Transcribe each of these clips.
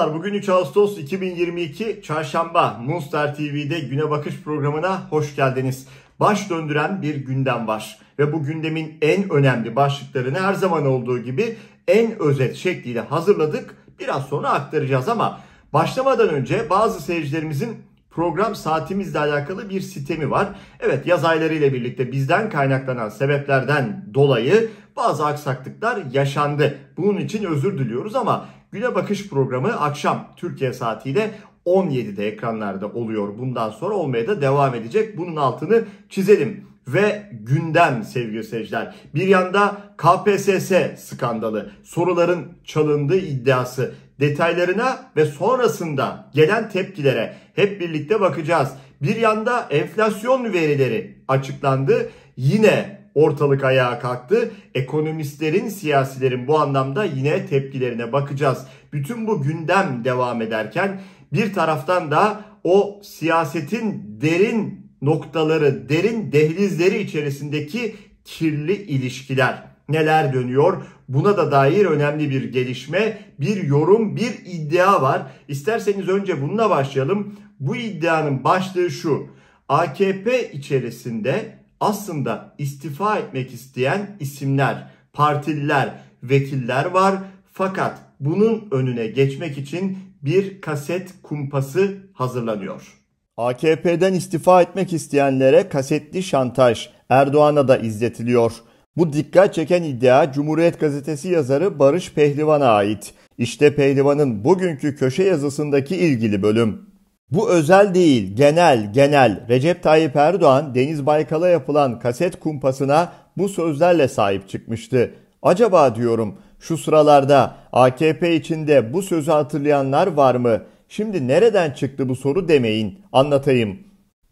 Merhabalar, bugün 3 Ağustos 2022 Çarşamba Monster TV'de Güne Bakış programına hoş geldiniz. Baş döndüren bir gündem var ve bu gündemin en önemli başlıklarını her zaman olduğu gibi en özet şekliyle hazırladık. Biraz sonra aktaracağız ama başlamadan önce bazı seyircilerimizin program saatimizle alakalı bir sitemi var. Evet yaz ayları ile birlikte bizden kaynaklanan sebeplerden dolayı bazı aksaklıklar yaşandı. Bunun için özür diliyoruz ama Güne Bakış programı akşam Türkiye saatiyle 17'de ekranlarda oluyor. Bundan sonra olmaya da devam edecek. Bunun altını çizelim ve gündem sevgili seyirciler. Bir yanda KPSS skandalı, soruların çalındığı iddiası, detaylarına ve sonrasında gelen tepkilere hep birlikte bakacağız. Bir yanda enflasyon verileri açıklandı. Yine ortalık ayağa kalktı. Ekonomistlerin, siyasilerin bu anlamda yine tepkilerine bakacağız. Bütün bu gündem devam ederken bir taraftan da o siyasetin derin noktaları, derin dehlizleri içerisindeki kirli ilişkiler neler dönüyor? Buna da dair önemli bir gelişme, bir yorum, bir iddia var. İsterseniz önce bununla başlayalım. Bu iddianın başlığı şu. AKP içerisinde aslında istifa etmek isteyen isimler, partililer, vekiller var. Fakat bunun önüne geçmek için bir kaset kumpası hazırlanıyor. AKP'den istifa etmek isteyenlere kasetli şantaj Erdoğan'a da izletiliyor. Bu dikkat çeken iddia Cumhuriyet Gazetesi yazarı Barış Pehlivan'a ait. İşte Pehlivan'ın bugünkü köşe yazısındaki ilgili bölüm. Bu özel değil, genel, genel. Recep Tayyip Erdoğan Deniz Baykal'a yapılan kaset kumpasına bu sözlerle sahip çıkmıştı. Acaba diyorum şu sıralarda AKP içinde bu sözü hatırlayanlar var mı? Şimdi nereden çıktı bu soru demeyin. Anlatayım.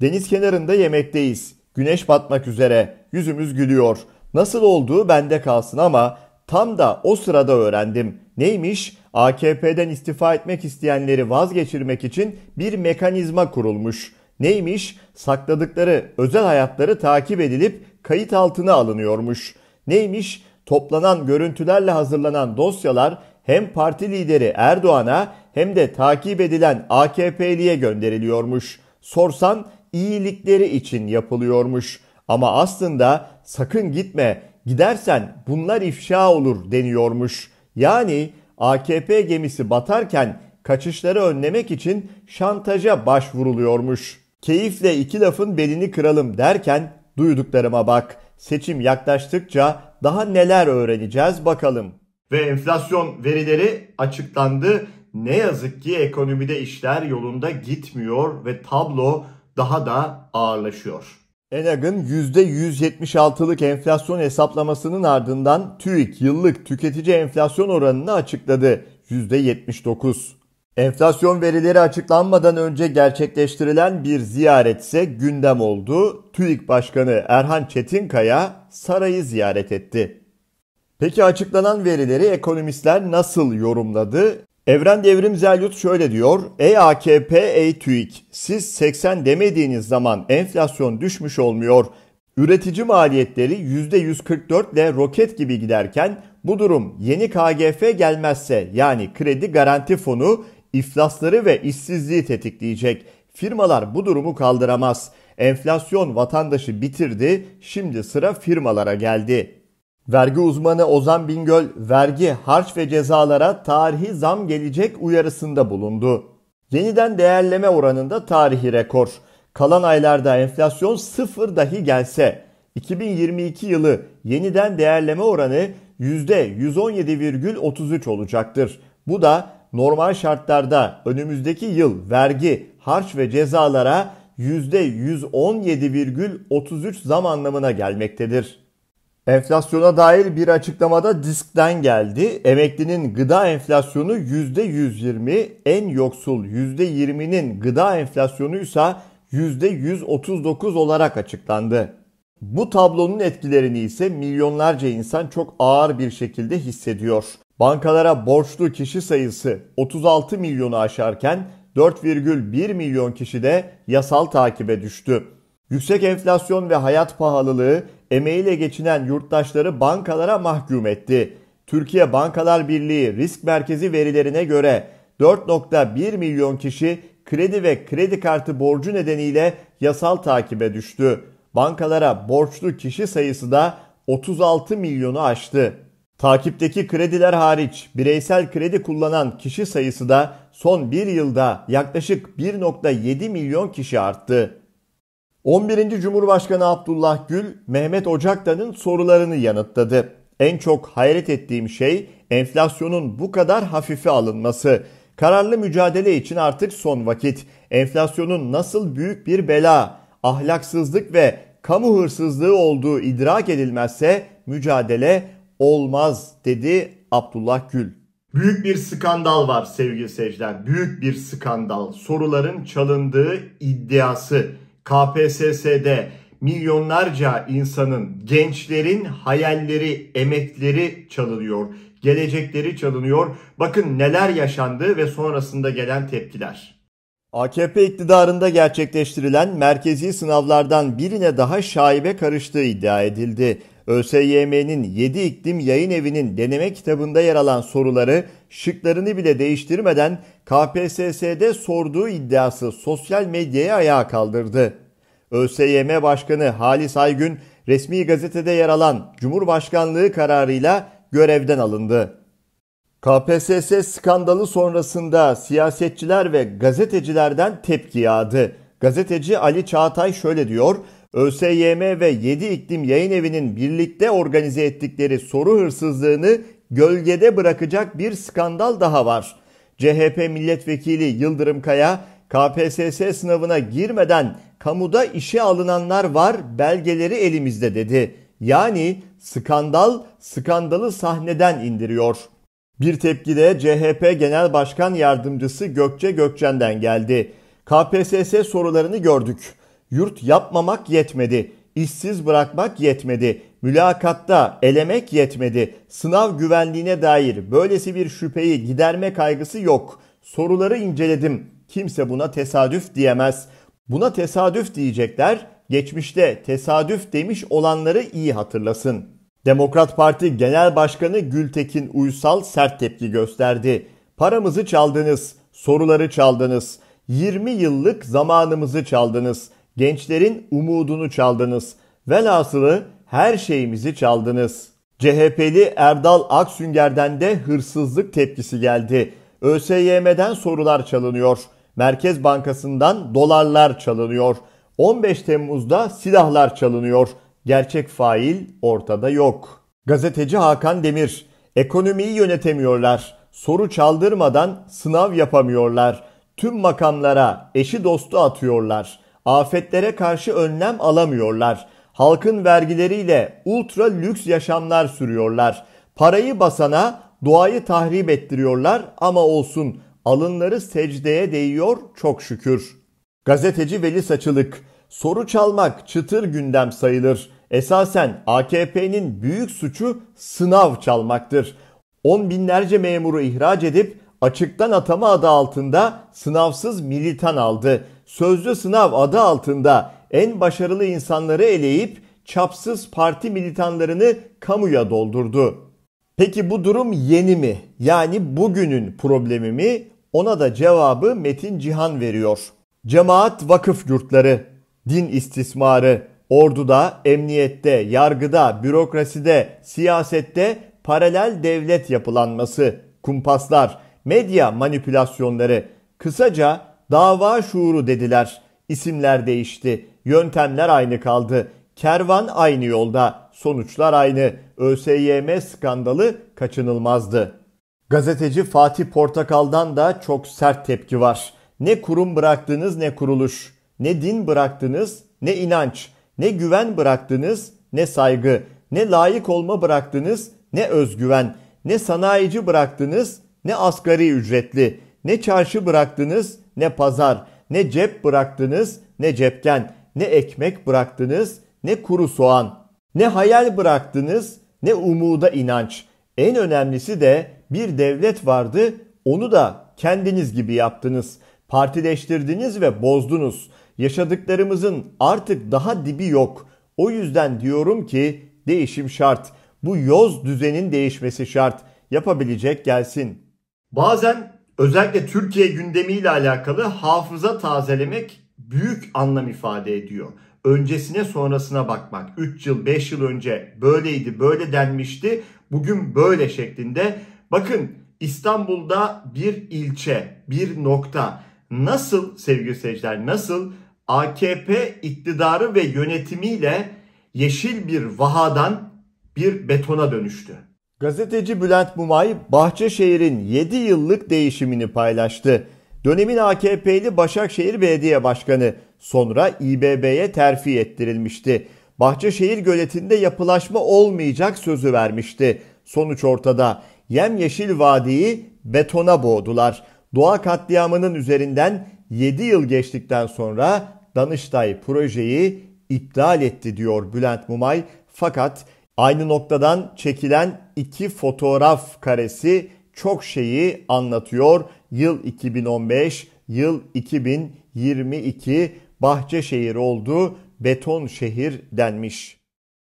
Deniz kenarında yemekteyiz. Güneş batmak üzere. Yüzümüz gülüyor. Nasıl olduğu bende kalsın ama Tam da o sırada öğrendim. Neymiş? AKP'den istifa etmek isteyenleri vazgeçirmek için bir mekanizma kurulmuş. Neymiş? Sakladıkları özel hayatları takip edilip kayıt altına alınıyormuş. Neymiş? Toplanan görüntülerle hazırlanan dosyalar hem parti lideri Erdoğan'a hem de takip edilen AKP'liye gönderiliyormuş. Sorsan iyilikleri için yapılıyormuş. Ama aslında sakın gitme gidersen bunlar ifşa olur deniyormuş. Yani AKP gemisi batarken kaçışları önlemek için şantaja başvuruluyormuş. Keyifle iki lafın belini kıralım derken duyduklarıma bak. Seçim yaklaştıkça daha neler öğreneceğiz bakalım. Ve enflasyon verileri açıklandı. Ne yazık ki ekonomide işler yolunda gitmiyor ve tablo daha da ağırlaşıyor. Enag'ın %176'lık enflasyon hesaplamasının ardından TÜİK yıllık tüketici enflasyon oranını açıkladı. %79. Enflasyon verileri açıklanmadan önce gerçekleştirilen bir ziyaret ise gündem oldu. TÜİK Başkanı Erhan Çetinkaya sarayı ziyaret etti. Peki açıklanan verileri ekonomistler nasıl yorumladı? Evren Devrim Zelyut şöyle diyor. Ey AKP, ey TÜİK siz 80 demediğiniz zaman enflasyon düşmüş olmuyor. Üretici maliyetleri %144 ile roket gibi giderken bu durum yeni KGF gelmezse yani kredi garanti fonu iflasları ve işsizliği tetikleyecek. Firmalar bu durumu kaldıramaz. Enflasyon vatandaşı bitirdi, şimdi sıra firmalara geldi Vergi uzmanı Ozan Bingöl, vergi, harç ve cezalara tarihi zam gelecek uyarısında bulundu. Yeniden değerleme oranında tarihi rekor. Kalan aylarda enflasyon sıfır dahi gelse 2022 yılı yeniden değerleme oranı %117,33 olacaktır. Bu da normal şartlarda önümüzdeki yıl vergi, harç ve cezalara %117,33 zam anlamına gelmektedir. Enflasyona dair bir açıklamada diskten geldi. Emeklinin gıda enflasyonu %120, en yoksul %20'nin gıda enflasyonu ise %139 olarak açıklandı. Bu tablonun etkilerini ise milyonlarca insan çok ağır bir şekilde hissediyor. Bankalara borçlu kişi sayısı 36 milyonu aşarken 4,1 milyon kişi de yasal takibe düştü. Yüksek enflasyon ve hayat pahalılığı emeğiyle geçinen yurttaşları bankalara mahkum etti. Türkiye Bankalar Birliği risk merkezi verilerine göre 4.1 milyon kişi kredi ve kredi kartı borcu nedeniyle yasal takibe düştü. Bankalara borçlu kişi sayısı da 36 milyonu aştı. Takipteki krediler hariç bireysel kredi kullanan kişi sayısı da son bir yılda yaklaşık 1.7 milyon kişi arttı. 11. Cumhurbaşkanı Abdullah Gül, Mehmet Ocaktan'ın sorularını yanıtladı. En çok hayret ettiğim şey enflasyonun bu kadar hafife alınması. Kararlı mücadele için artık son vakit. Enflasyonun nasıl büyük bir bela, ahlaksızlık ve kamu hırsızlığı olduğu idrak edilmezse mücadele olmaz dedi Abdullah Gül. Büyük bir skandal var sevgili seyirciler. Büyük bir skandal. Soruların çalındığı iddiası. KPSS'de milyonlarca insanın, gençlerin hayalleri, emekleri çalınıyor. Gelecekleri çalınıyor. Bakın neler yaşandı ve sonrasında gelen tepkiler. AKP iktidarında gerçekleştirilen merkezi sınavlardan birine daha şaibe karıştığı iddia edildi. ÖSYM'nin 7 iklim yayın evinin deneme kitabında yer alan soruları şıklarını bile değiştirmeden KPSS'de sorduğu iddiası sosyal medyaya ayağa kaldırdı. ÖSYM Başkanı Halis Aygün resmi gazetede yer alan Cumhurbaşkanlığı kararıyla görevden alındı. KPSS skandalı sonrasında siyasetçiler ve gazetecilerden tepki yağdı. Gazeteci Ali Çağatay şöyle diyor: ÖSYM ve 7 İklim Yayın Evi'nin birlikte organize ettikleri soru hırsızlığını gölgede bırakacak bir skandal daha var. CHP milletvekili Yıldırım Kaya KPSS sınavına girmeden kamuda işe alınanlar var belgeleri elimizde dedi. Yani skandal skandalı sahneden indiriyor. Bir tepkide CHP Genel Başkan Yardımcısı Gökçe Gökçen'den geldi. KPSS sorularını gördük. Yurt yapmamak yetmedi. İşsiz bırakmak yetmedi mülakatta elemek yetmedi. Sınav güvenliğine dair böylesi bir şüpheyi giderme kaygısı yok. Soruları inceledim. Kimse buna tesadüf diyemez. Buna tesadüf diyecekler. Geçmişte tesadüf demiş olanları iyi hatırlasın. Demokrat Parti Genel Başkanı Gültekin Uysal sert tepki gösterdi. Paramızı çaldınız, soruları çaldınız, 20 yıllık zamanımızı çaldınız, gençlerin umudunu çaldınız. Velhasılı her şeyimizi çaldınız. CHP'li Erdal Aksünger'den de hırsızlık tepkisi geldi. ÖSYM'den sorular çalınıyor. Merkez Bankası'ndan dolarlar çalınıyor. 15 Temmuz'da silahlar çalınıyor. Gerçek fail ortada yok. Gazeteci Hakan Demir, ekonomiyi yönetemiyorlar. Soru çaldırmadan sınav yapamıyorlar. Tüm makamlara eşi dostu atıyorlar. Afetlere karşı önlem alamıyorlar halkın vergileriyle ultra lüks yaşamlar sürüyorlar. Parayı basana doğayı tahrip ettiriyorlar ama olsun alınları secdeye değiyor çok şükür. Gazeteci Veli Saçılık Soru çalmak çıtır gündem sayılır. Esasen AKP'nin büyük suçu sınav çalmaktır. On binlerce memuru ihraç edip açıktan atama adı altında sınavsız militan aldı. Sözlü sınav adı altında en başarılı insanları eleyip çapsız parti militanlarını kamuya doldurdu. Peki bu durum yeni mi? Yani bugünün problemi mi? Ona da cevabı Metin Cihan veriyor. Cemaat vakıf yurtları, din istismarı, orduda, emniyette, yargıda, bürokraside, siyasette paralel devlet yapılanması, kumpaslar, medya manipülasyonları, kısaca dava şuuru dediler. İsimler değişti, yöntemler aynı kaldı. Kervan aynı yolda, sonuçlar aynı. ÖSYM skandalı kaçınılmazdı. Gazeteci Fatih Portakal'dan da çok sert tepki var. Ne kurum bıraktınız ne kuruluş, ne din bıraktınız ne inanç, ne güven bıraktınız ne saygı, ne layık olma bıraktınız ne özgüven, ne sanayici bıraktınız ne asgari ücretli, ne çarşı bıraktınız ne pazar.'' ne cep bıraktınız ne cepten, ne ekmek bıraktınız ne kuru soğan, ne hayal bıraktınız ne umuda inanç. En önemlisi de bir devlet vardı onu da kendiniz gibi yaptınız. Partileştirdiniz ve bozdunuz. Yaşadıklarımızın artık daha dibi yok. O yüzden diyorum ki değişim şart. Bu yoz düzenin değişmesi şart. Yapabilecek gelsin. Bazen özellikle Türkiye gündemiyle alakalı hafıza tazelemek büyük anlam ifade ediyor. Öncesine sonrasına bakmak. 3 yıl 5 yıl önce böyleydi böyle denmişti. Bugün böyle şeklinde. Bakın İstanbul'da bir ilçe, bir nokta nasıl sevgili seyirciler nasıl AKP iktidarı ve yönetimiyle yeşil bir vahadan bir betona dönüştü. Gazeteci Bülent Mumay Bahçeşehir'in 7 yıllık değişimini paylaştı. Dönemin AKP'li Başakşehir Belediye Başkanı sonra İBB'ye terfi ettirilmişti. Bahçeşehir göletinde yapılaşma olmayacak sözü vermişti. Sonuç ortada. Yemyeşil vadiyi betona boğdular. Doğa katliamının üzerinden 7 yıl geçtikten sonra Danıştay projeyi iptal etti diyor Bülent Mumay. Fakat Aynı noktadan çekilen iki fotoğraf karesi çok şeyi anlatıyor. Yıl 2015, yıl 2022 Bahçeşehir oldu, beton şehir denmiş.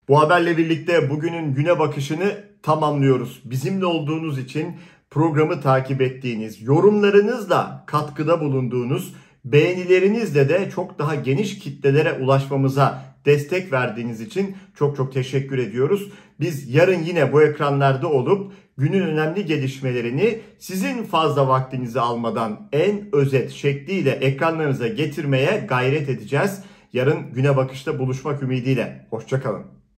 Bu haberle birlikte bugünün güne bakışını tamamlıyoruz. Bizimle olduğunuz için programı takip ettiğiniz, yorumlarınızla katkıda bulunduğunuz, beğenilerinizle de çok daha geniş kitlelere ulaşmamıza destek verdiğiniz için çok çok teşekkür ediyoruz. Biz yarın yine bu ekranlarda olup günün önemli gelişmelerini sizin fazla vaktinizi almadan en özet şekliyle ekranlarınıza getirmeye gayret edeceğiz. Yarın güne bakışta buluşmak ümidiyle. Hoşçakalın.